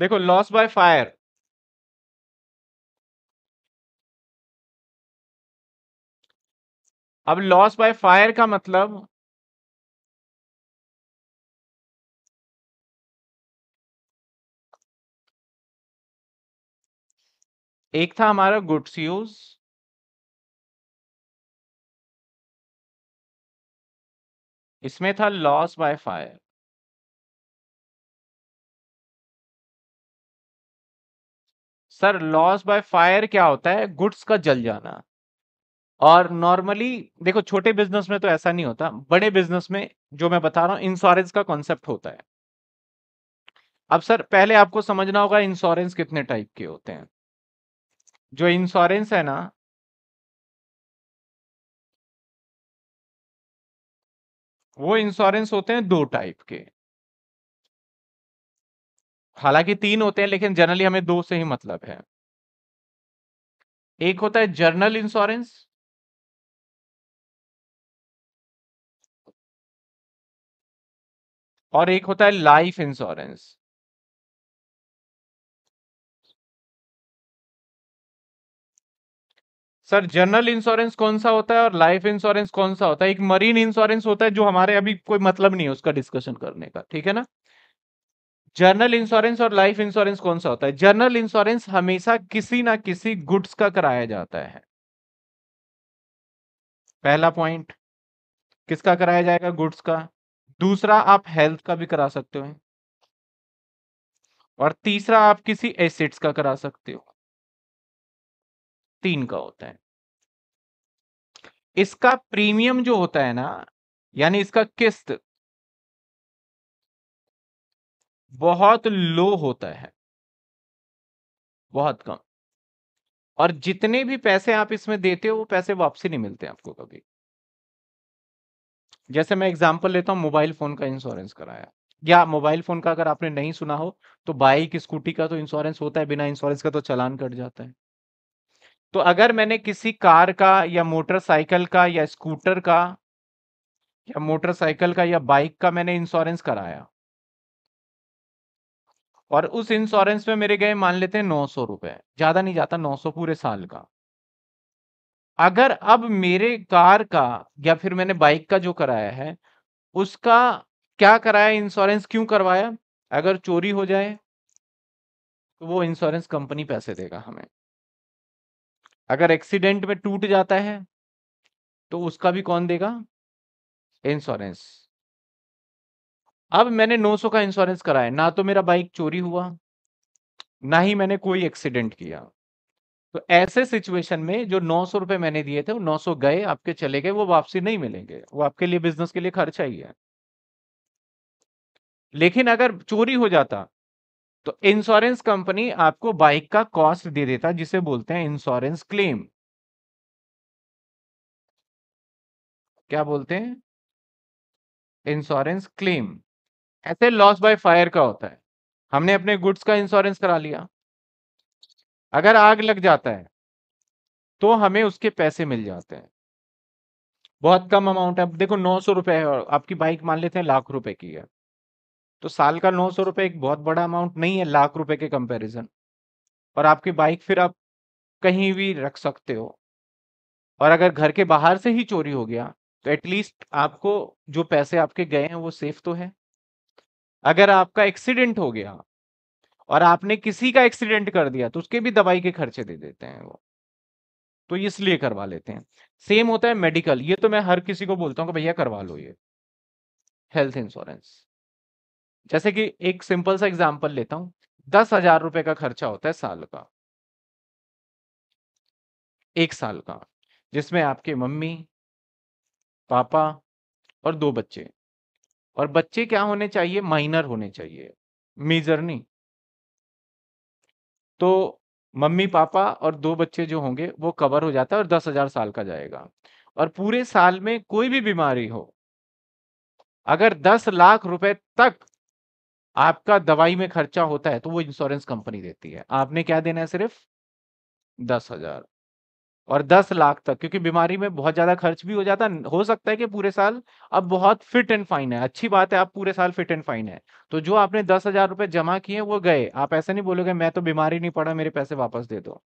देखो loss by fire अब loss by fire का मतलब एक था हमारा गुड्स यूज इसमें था loss by fire sir loss by fire क्या होता है गुड्स का जल जाना और नॉर्मली देखो छोटे बिजनेस में तो ऐसा नहीं होता बड़े बिजनेस में जो मैं बता रहा हूं इंश्योरेंस का कॉन्सेप्ट होता है अब सर पहले आपको समझना होगा इंश्योरेंस कितने टाइप के होते हैं जो इंश्योरेंस है ना वो इंश्योरेंस होते हैं दो टाइप के हालांकि तीन होते हैं लेकिन जनरली हमें दो से ही मतलब है एक होता है जर्नल इंश्योरेंस और एक होता है life insurance sir general insurance कौन सा होता है और लाइफ इंश्योरेंस कौन सा होता है एक मरीन इंश्योरेंस होता है जो हमारे अभी कोई मतलब नहीं है उसका डिस्कशन करने का ठीक है ना जर्नल इंश्योरेंस और लाइफ इंश्योरेंस कौन सा होता है जर्नल इंश्योरेंस हमेशा किसी ना किसी गुड्स का कराया जाता है पहला पॉइंट किसका कराया जाएगा गुड्स का दूसरा आप हेल्थ का भी करा सकते हो और तीसरा आप किसी एसेट्स का करा सकते हो तीन का होता है इसका प्रीमियम जो होता है ना यानी इसका किस्त बहुत लो होता है बहुत कम और जितने भी पैसे आप इसमें देते हो वो पैसे वापसी नहीं मिलते आपको कभी जैसे मैं एग्जांपल लेता हूं मोबाइल फोन का इंश्योरेंस कराया या मोबाइल फोन का अगर आपने नहीं सुना हो तो बाइक स्कूटी का तो इंश्योरेंस होता है बिना इंश्योरेंस का तो चलान कट जाता है तो अगर मैंने किसी कार का या मोटरसाइकिल का या स्कूटर का या मोटरसाइकिल का या बाइक का मैंने इंश्योरेंस कराया और उस इंश्योरेंस में मेरे गए मान लेते हैं नौ सौ रुपए ज्यादा नहीं जाता नौ सौ पूरे साल का अगर अब मेरे कार का या फिर मैंने बाइक का जो कराया है उसका क्या कराया इंश्योरेंस क्यों करवाया अगर चोरी हो जाए तो वो इंश्योरेंस कंपनी पैसे देगा हमें अगर एक्सीडेंट में टूट जाता है तो उसका भी कौन देगा इंश्योरेंस अब मैंने 900 का इंश्योरेंस कराया ना तो मेरा बाइक चोरी हुआ ना ही मैंने कोई एक्सीडेंट किया तो ऐसे सिचुएशन में जो नौ सौ रुपए मैंने दिए थे वो नौ सौ गए आपके चले गए वो वापसी नहीं मिलेंगे वो आपके लिए बिजनेस के लिए खर्चा ही है लेकिन अगर चोरी हो जाता तो इंश्योरेंस कंपनी आपको बाइक का कॉस्ट दे देता जिसे बोलते हैं इंश्योरेंस क्लेम क्या बोलते हैं इंश्योरेंस क्लेम ऐसे लॉस बाय फायर का होता है हमने अपने गुड्स का इंश्योरेंस करा लिया अगर आग लग जाता है तो हमें उसके पैसे मिल जाते हैं बहुत कम अमाउंट है देखो नौ सौ रुपए है और आपकी बाइक मान लेते हैं लाख रुपए की है तो साल का नौ सौ रुपए एक बहुत बड़ा अमाउंट नहीं है लाख रुपए के कंपैरिजन और आपकी बाइक फिर आप कहीं भी रख सकते हो और अगर घर के बाहर से ही चोरी हो गया तो एटलीस्ट आपको जो पैसे आपके गए हैं वो सेफ तो है अगर आपका एक्सीडेंट हो गया और आपने किसी का एक्सीडेंट कर दिया तो उसके भी दवाई के खर्चे दे देते हैं वो तो इसलिए करवा लेते हैं सेम होता है मेडिकल ये तो मैं हर किसी को बोलता हूँ कि भैया करवा लो ये हेल्थ इंश्योरेंस जैसे कि एक सिंपल सा एग्जाम्पल लेता हूँ दस हजार रुपए का खर्चा होता है साल का एक साल का जिसमें आपके मम्मी पापा और दो बच्चे और बच्चे क्या होने चाहिए माइनर होने चाहिए मेजर नहीं तो मम्मी पापा और दो बच्चे जो होंगे वो कवर हो जाता है और दस हजार साल का जाएगा और पूरे साल में कोई भी बीमारी हो अगर दस लाख रुपए तक आपका दवाई में खर्चा होता है तो वो इंश्योरेंस कंपनी देती है आपने क्या देना है सिर्फ दस हजार और दस लाख तक क्योंकि बीमारी में बहुत ज्यादा खर्च भी हो जाता हो सकता है कि पूरे साल अब बहुत फिट एंड फाइन है अच्छी बात है आप पूरे साल फिट एंड फाइन है तो जो आपने दस हजार रुपए जमा किए वो गए आप ऐसे नहीं बोलोगे मैं तो बीमारी नहीं पड़ा मेरे पैसे वापस दे दो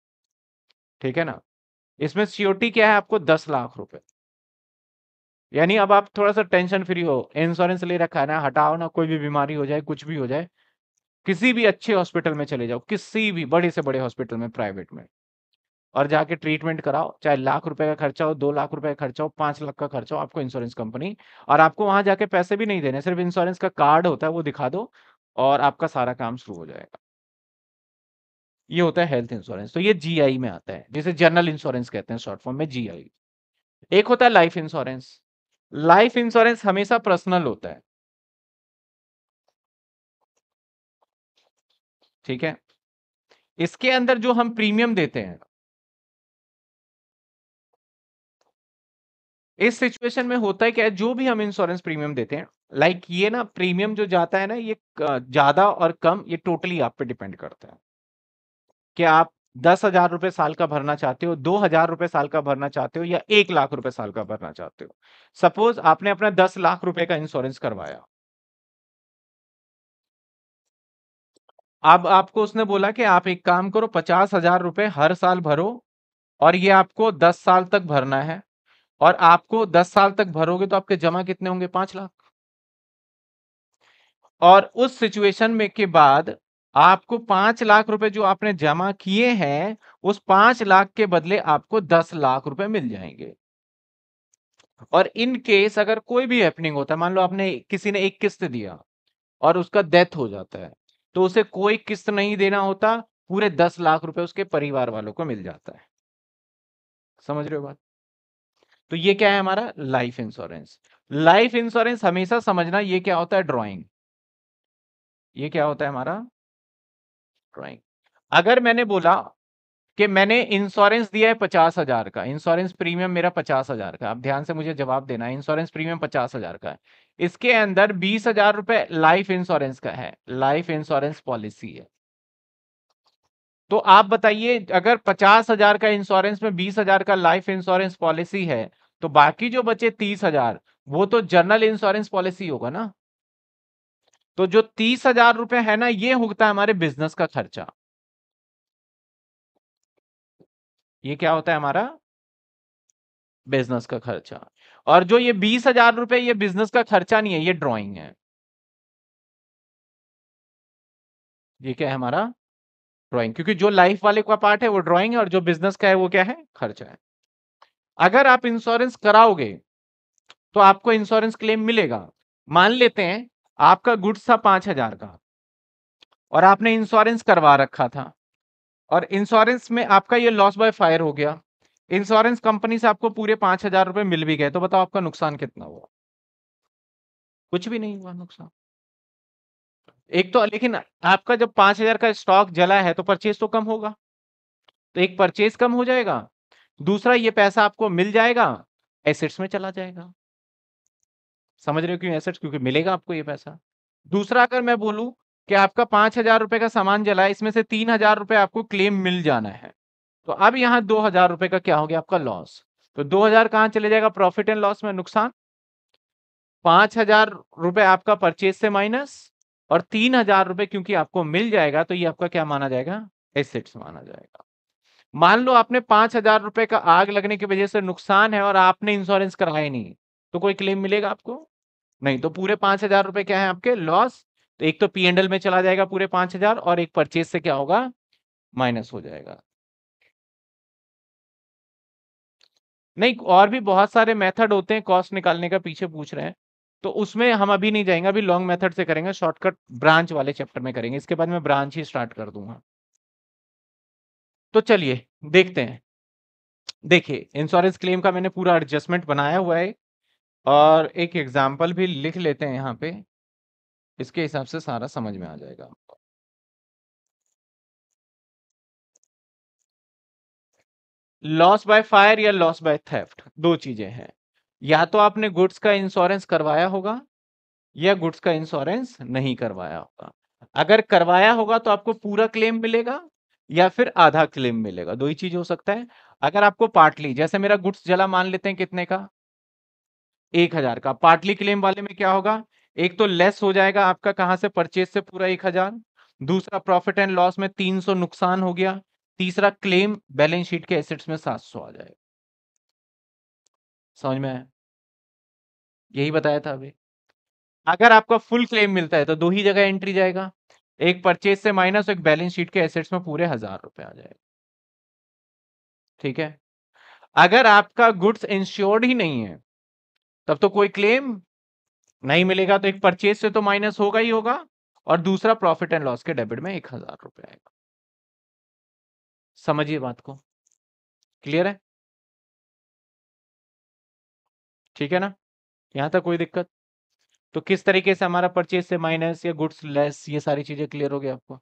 ठीक है ना इसमें सियोरिटी क्या है आपको दस लाख रुपए यानी अब आप थोड़ा सा टेंशन फ्री हो इंश्योरेंस ले रखा है ना हटाओ ना कोई भी बीमारी हो जाए कुछ भी हो जाए किसी भी अच्छे हॉस्पिटल में चले जाओ किसी भी बड़े से बड़े हॉस्पिटल में प्राइवेट में और जाके ट्रीटमेंट कराओ चाहे लाख रुपए का खर्चा हो दो लाख रुपए का खर्चा हो पांच लाख का खर्चा हो आपको इंश्योरेंस कंपनी और आपको वहां जाके पैसे भी नहीं देने सिर्फ इंश्योरेंस का कार्ड होता है वो दिखा दो और आपका सारा काम शुरू हो जाएगा ये होता है हेल्थ इंश्योरेंस तो ये जीआई में आता है जिसे जनरल इंश्योरेंस कहते हैं शॉर्ट फॉर्म में जीआई एक होता है लाइफ इंश्योरेंस लाइफ इंश्योरेंस हमेशा पर्सनल होता है ठीक है इसके अंदर जो हम प्रीमियम देते हैं इस सिचुएशन में होता है क्या जो भी हम इंश्योरेंस प्रीमियम देते हैं लाइक ये ना प्रीमियम जो जाता है ना ये ज्यादा और कम ये टोटली आप पे डिपेंड करता है कि आप दस हजार रुपए साल का भरना चाहते हो दो हजार रुपए साल का भरना चाहते हो या एक लाख रुपए साल का भरना चाहते हो सपोज आपने अपना दस लाख रुपए का इंश्योरेंस करवाया अब आपको उसने बोला कि आप एक काम करो पचास हजार रुपए हर साल भरो और ये आपको दस साल तक भरना है और आपको दस साल तक भरोगे तो आपके जमा कितने होंगे पांच लाख और उस सिचुएशन में के बाद आपको पांच लाख रुपए जो आपने जमा किए हैं उस पांच लाख के बदले आपको दस लाख रुपए मिल जाएंगे और इन केस अगर कोई भी हैपनिंग होता है मान लो आपने किसी ने एक किस्त दिया और उसका डेथ हो जाता है तो उसे कोई किस्त नहीं देना होता पूरे दस लाख रुपए उसके परिवार वालों को मिल जाता है समझ रहे हो बात तो ये क्या है हमारा लाइफ इंश्योरेंस लाइफ इंश्योरेंस हमेशा समझना ये क्या होता है ड्राइंग ये क्या होता है हमारा ड्राइंग अगर मैंने बोला कि मैंने इंश्योरेंस दिया है पचास हजार का इंश्योरेंस प्रीमियम मेरा पचास हजार का अब ध्यान से मुझे जवाब देना है इंश्योरेंस प्रीमियम पचास हजार का है इसके अंदर बीस हजार रुपए लाइफ इंश्योरेंस का है लाइफ इंश्योरेंस पॉलिसी है तो आप बताइए अगर पचास हजार का इंश्योरेंस में बीस हजार का लाइफ इंश्योरेंस पॉलिसी है तो बाकी जो बचे तीस हजार वो तो जनरल इंश्योरेंस पॉलिसी होगा ना तो जो तीस हजार रुपए है ना ये होता है हमारे बिजनेस का खर्चा ये क्या होता है हमारा बिजनेस का खर्चा और जो ये बीस हजार रुपये ये बिजनेस का खर्चा नहीं है ये ड्राइंग है ये क्या है हमारा ड्राइंग क्योंकि जो लाइफ वाले का पार्ट है वो ड्राइंग और जो बिजनेस का है वो क्या है खर्चा है अगर आप इंश्योरेंस कराओगे तो आपको इंश्योरेंस क्लेम मिलेगा मान लेते हैं आपका गुड्स था पांच हजार का और आपने इंश्योरेंस करवा रखा था और इंश्योरेंस में आपका ये लॉस बाय फायर हो गया इंश्योरेंस कंपनी से आपको पूरे पांच हजार रुपए मिल भी गए तो बताओ आपका नुकसान कितना हुआ कुछ भी नहीं हुआ नुकसान एक तो लेकिन आपका जब पांच हजार का स्टॉक जला है तो परचेज तो कम होगा तो एक परचेज कम हो जाएगा दूसरा ये पैसा आपको मिल जाएगा एसेट्स में चला जाएगा समझ रहे हो क्यों एसेट्स क्योंकि मिलेगा आपको ये पैसा दूसरा अगर मैं बोलूं कि आपका पांच हजार रुपए का सामान जला है इसमें से तीन हजार रुपए आपको क्लेम मिल जाना है तो अब यहाँ दो हजार रुपए का क्या हो गया आपका लॉस तो दो हजार कहाँ चले जाएगा प्रॉफिट एंड लॉस में नुकसान पांच हजार रुपए आपका परचेज से माइनस और तीन हजार रुपए क्योंकि आपको मिल जाएगा तो ये आपका क्या माना जाएगा एसेट्स माना जाएगा मान लो आपने पांच हजार रुपए का आग लगने की वजह से नुकसान है और आपने इंश्योरेंस कराया नहीं तो कोई क्लेम मिलेगा आपको नहीं तो पूरे पांच हजार रुपए क्या है आपके लॉस तो एक तो एंडल में चला जाएगा पूरे पांच हजार और एक परचेज से क्या होगा माइनस हो जाएगा नहीं और भी बहुत सारे मेथड होते हैं कॉस्ट निकालने का पीछे पूछ रहे हैं तो उसमें हम अभी नहीं जाएंगे अभी लॉन्ग मेथड से करेंगे शॉर्टकट ब्रांच वाले चैप्टर में करेंगे इसके बाद मैं ब्रांच ही स्टार्ट कर दूंगा तो चलिए देखते हैं देखिए इंश्योरेंस क्लेम का मैंने पूरा एडजस्टमेंट बनाया हुआ है और एक एग्जाम्पल भी लिख लेते हैं यहाँ पे इसके हिसाब से सारा समझ में आ जाएगा आपको लॉस बाय फायर या लॉस बाय थेफ्ट दो चीजें हैं या तो आपने गुड्स का इंश्योरेंस करवाया होगा या गुड्स का इंश्योरेंस नहीं करवाया होगा अगर करवाया होगा तो आपको पूरा क्लेम मिलेगा या फिर आधा क्लेम मिलेगा दो ही चीज हो सकता है अगर आपको पार्टली जैसे मेरा गुड्स जला मान लेते हैं कितने का एक हजार का पार्टली क्लेम वाले में क्या होगा एक तो लेस हो जाएगा आपका कहां से परचेज से पूरा एक हजार दूसरा प्रॉफिट एंड लॉस में तीन सौ नुकसान हो गया तीसरा क्लेम बैलेंस शीट के एसेट्स में सात सौ आ जाएगा समझ में आया यही बताया था अभी अगर आपका फुल क्लेम मिलता है तो दो ही जगह एंट्री जाएगा एक परचेज से माइनस एक बैलेंस शीट के एसेट्स में पूरे हजार रुपए आ जाएगा ठीक है अगर आपका गुड्स इंश्योर्ड ही नहीं है तब तो कोई क्लेम नहीं मिलेगा तो एक परचेज से तो माइनस होगा ही होगा और दूसरा प्रॉफिट एंड लॉस के डेबिट में एक हजार रुपये आएगा समझिए बात को क्लियर है ठीक है ना यहाँ तक कोई दिक्कत तो किस तरीके से हमारा परचेज से माइनस या गुड्स लेस ये सारी चीजें क्लियर हो गई आपको